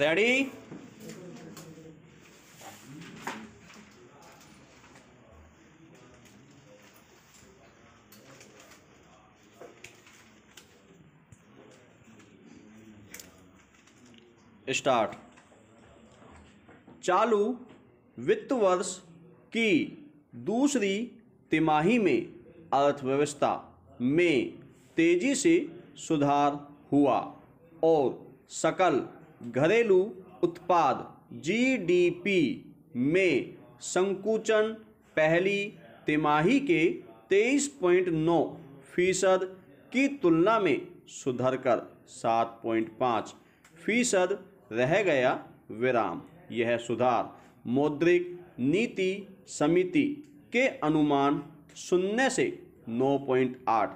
ready start चालू वित्त वर्ष की दूसरी तिमाही में अर्थव्यवस्था में तेजी से सुधार हुआ और सकल घरेलू उत्पाद जीडीपी में संकुचन पहली तिमाही के 23.9 फीसद की तुलना में सुधरकर 7.5 फीसद रह गया विराम यह सुधार मौद्रिक नीति समिति के अनुमान शून्य से 9.8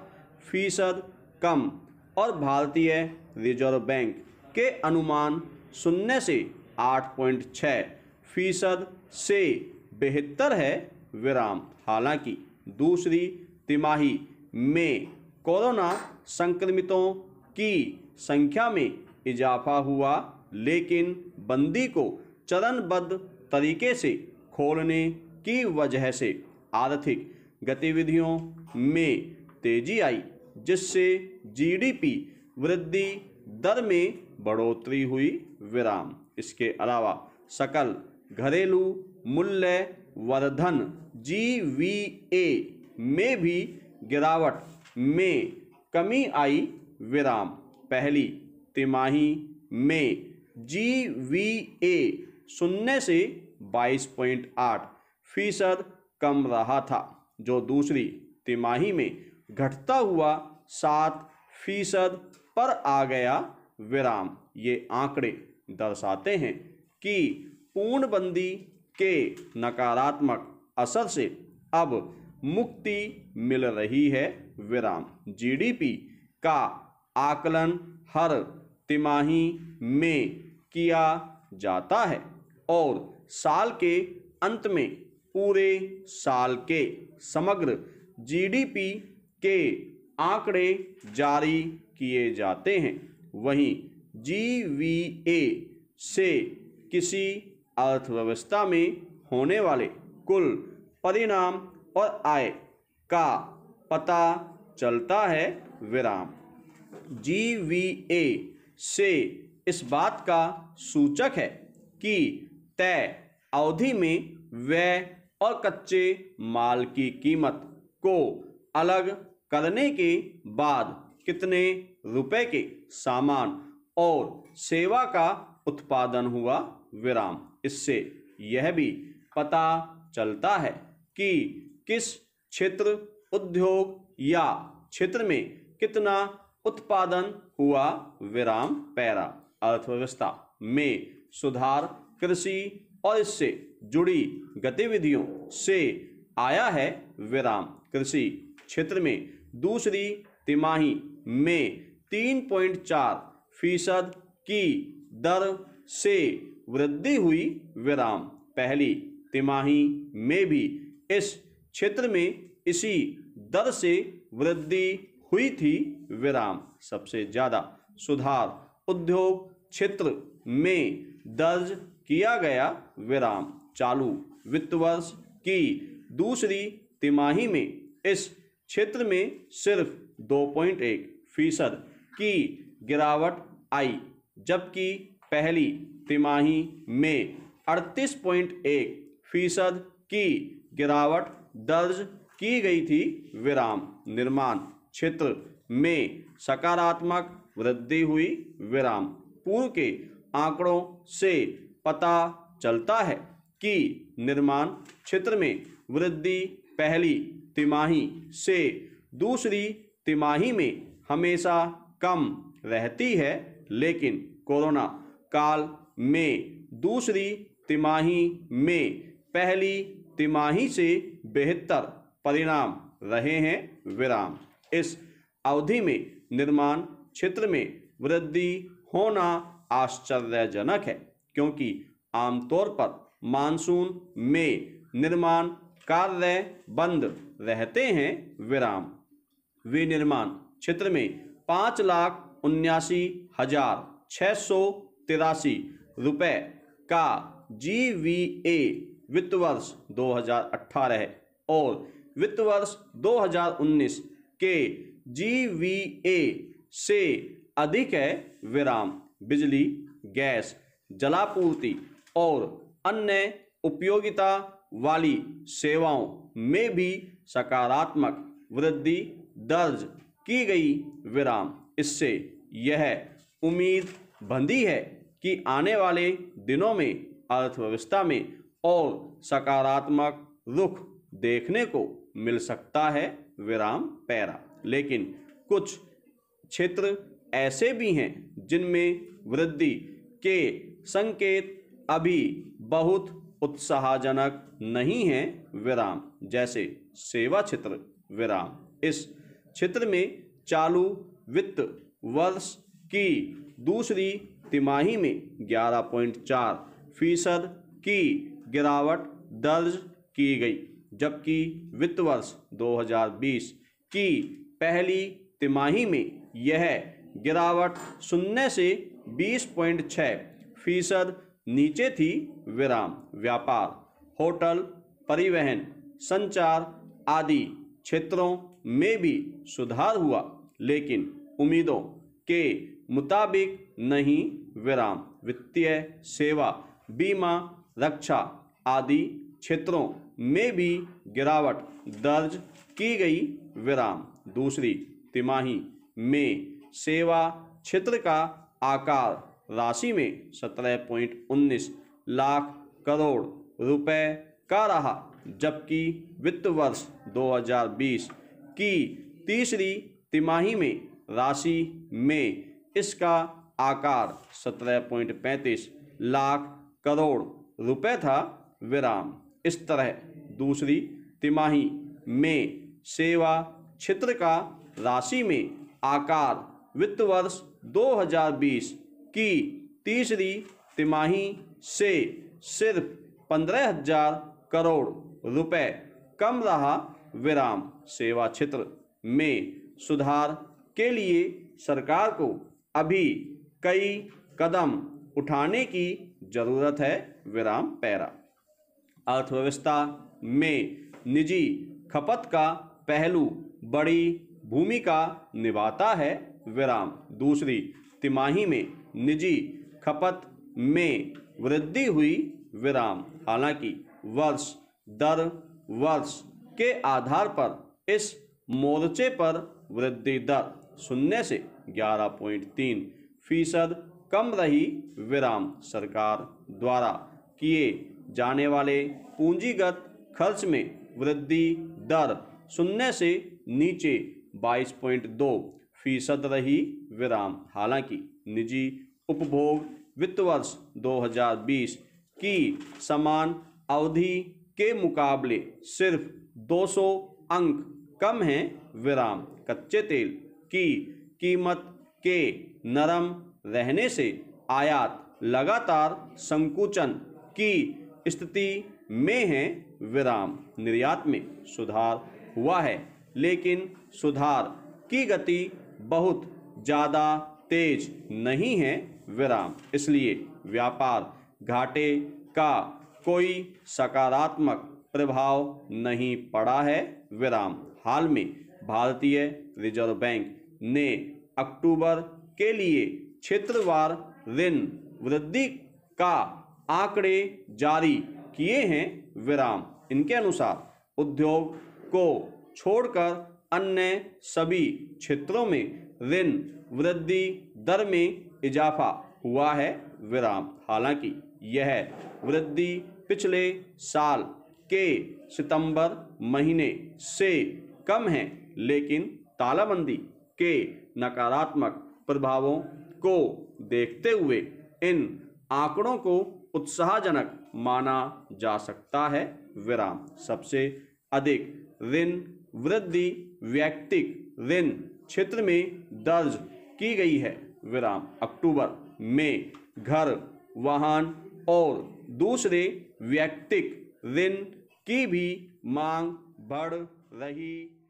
फीसद कम और भारतीय रिजर्व बैंक के अनुमान शून्य से आठ पॉइंट छः फीसद से बेहतर है विराम हालांकि दूसरी तिमाही में कोरोना संक्रमितों की संख्या में इजाफा हुआ लेकिन बंदी को चरणबद्ध तरीके से खोलने की वजह से आर्थिक गतिविधियों में तेजी आई जिससे जीडीपी वृद्धि दर में बढ़ोतरी हुई विराम इसके अलावा सकल घरेलू मूल्य वर्धन जी वी ए में भी गिरावट में कमी आई विराम पहली तिमाही में जी वी ए शून्य से 22.8 फीसद कम रहा था जो दूसरी तिमाही में घटता हुआ सात फीसद पर आ गया विराम ये आंकड़े दर्शाते हैं कि पूर्णबंदी के नकारात्मक असर से अब मुक्ति मिल रही है विराम जीडीपी का आकलन हर तिमाही में किया जाता है और साल के अंत में पूरे साल के समग्र जीडीपी के आंकड़े जारी किए जाते हैं वहीं ए से किसी अर्थव्यवस्था में होने वाले कुल परिणाम और आय का पता चलता है विराम ए से इस बात का सूचक है कि तय अवधि में व्यय और कच्चे माल की कीमत को अलग करने के बाद कितने रुपए के सामान और सेवा का उत्पादन हुआ विराम इससे यह भी पता चलता है कि किस क्षेत्र उद्योग या क्षेत्र में कितना उत्पादन हुआ विराम पैरा अर्थव्यवस्था में सुधार कृषि और इससे जुड़ी गतिविधियों से आया है विराम कृषि क्षेत्र में दूसरी तिमाही में तीन पॉइंट चार फीसद की दर से वृद्धि हुई विराम पहली तिमाही में भी इस क्षेत्र में इसी दर से वृद्धि हुई थी विराम सबसे ज़्यादा सुधार उद्योग क्षेत्र में दर्ज किया गया विराम चालू वित्त वर्ष की दूसरी तिमाही में इस क्षेत्र में सिर्फ दो पॉइंट एक फीसद की गिरावट आई जबकि पहली तिमाही में अड़तीस पॉइंट एक फीसद की गिरावट दर्ज की गई थी विराम निर्माण क्षेत्र में सकारात्मक वृद्धि हुई विराम पूर्व के आंकड़ों से पता चलता है कि निर्माण क्षेत्र में वृद्धि पहली तिमाही से दूसरी तिमाही में हमेशा कम रहती है लेकिन कोरोना काल में दूसरी तिमाही में पहली तिमाही से बेहतर परिणाम रहे हैं विराम इस अवधि में निर्माण क्षेत्र में वृद्धि होना आश्चर्यजनक है क्योंकि आमतौर पर मानसून में निर्माण कार्य बंद रहते हैं विराम विनिर्माण क्षेत्र में पाँच लाख उन्यासी हजार छः सौ तिरासी रुपये का जी वी ए वित्त वर्ष 2018 और वित्त वर्ष 2019 के जी वी ए से अधिक है विराम बिजली गैस जलापूर्ति और अन्य उपयोगिता वाली सेवाओं में भी सकारात्मक वृद्धि दर्ज की गई विराम इससे यह उम्मीद बंधी है कि आने वाले दिनों में अर्थव्यवस्था में और सकारात्मक रुख देखने को मिल सकता है विराम पैरा लेकिन कुछ क्षेत्र ऐसे भी हैं जिनमें वृद्धि के संकेत अभी बहुत उत्साहजनक नहीं हैं विराम जैसे सेवा क्षेत्र विराम इस क्षेत्र में चालू वित्त वर्ष की दूसरी तिमाही में 11.4 फीसद की गिरावट दर्ज की गई जबकि वित्त वर्ष 2020 की पहली तिमाही में यह गिरावट शून्य से 20.6 फीसद नीचे थी विराम व्यापार होटल परिवहन संचार आदि क्षेत्रों में भी सुधार हुआ लेकिन उम्मीदों के मुताबिक नहीं विराम वित्तीय सेवा बीमा रक्षा आदि क्षेत्रों में भी गिरावट दर्ज की गई विराम दूसरी तिमाही में सेवा क्षेत्र का आकार राशि में सत्रह पॉइंट उन्नीस लाख करोड़ रुपए का रहा जबकि वित्त वर्ष 2020 कि तीसरी तिमाही में राशि में इसका आकार सत्रह पॉइंट पैंतीस लाख करोड़ रुपए था विराम इस तरह दूसरी तिमाही में सेवा क्षेत्र का राशि में आकार वित्त वर्ष 2020 की तीसरी तिमाही से सिर्फ पंद्रह हजार करोड़ रुपए कम रहा विराम सेवा क्षेत्र में सुधार के लिए सरकार को अभी कई कदम उठाने की जरूरत है विराम पैरा अर्थव्यवस्था में निजी खपत का पहलू बड़ी भूमिका निभाता है विराम दूसरी तिमाही में निजी खपत में वृद्धि हुई विराम हालांकि वर्ष दर वर्ष के आधार पर इस मोर्चे पर वृद्धि दर शून्य से 11.3 फीसद कम रही विराम सरकार द्वारा किए जाने वाले पूंजीगत खर्च में वृद्धि दर शून्य से नीचे 22.2 फीसद रही विराम हालांकि निजी उपभोग वित्त वर्ष 2020 की समान अवधि के मुकाबले सिर्फ 200 अंक कम है विराम कच्चे तेल की कीमत के नरम रहने से आयात लगातार संकुचन की स्थिति में है विराम निर्यात में सुधार हुआ है लेकिन सुधार की गति बहुत ज़्यादा तेज नहीं है विराम इसलिए व्यापार घाटे का कोई सकारात्मक प्रभाव नहीं पड़ा है विराम हाल में भारतीय रिजर्व बैंक ने अक्टूबर के लिए क्षेत्रवार ऋण वृद्धि का आंकड़े जारी किए हैं विराम इनके अनुसार उद्योग को छोड़कर अन्य सभी क्षेत्रों में ऋण वृद्धि दर में इजाफा हुआ है विराम हालांकि यह वृद्धि पिछले साल के सितंबर महीने से कम है लेकिन तालाबंदी के नकारात्मक प्रभावों को देखते हुए इन आंकड़ों को उत्साहजनक माना जा सकता है विराम सबसे अधिक ऋण वृद्धि व्यक्तिक ऋण क्षेत्र में दर्ज की गई है विराम अक्टूबर में घर वाहन और दूसरे व्यक्तिक ऋण की भी मांग बढ़ रही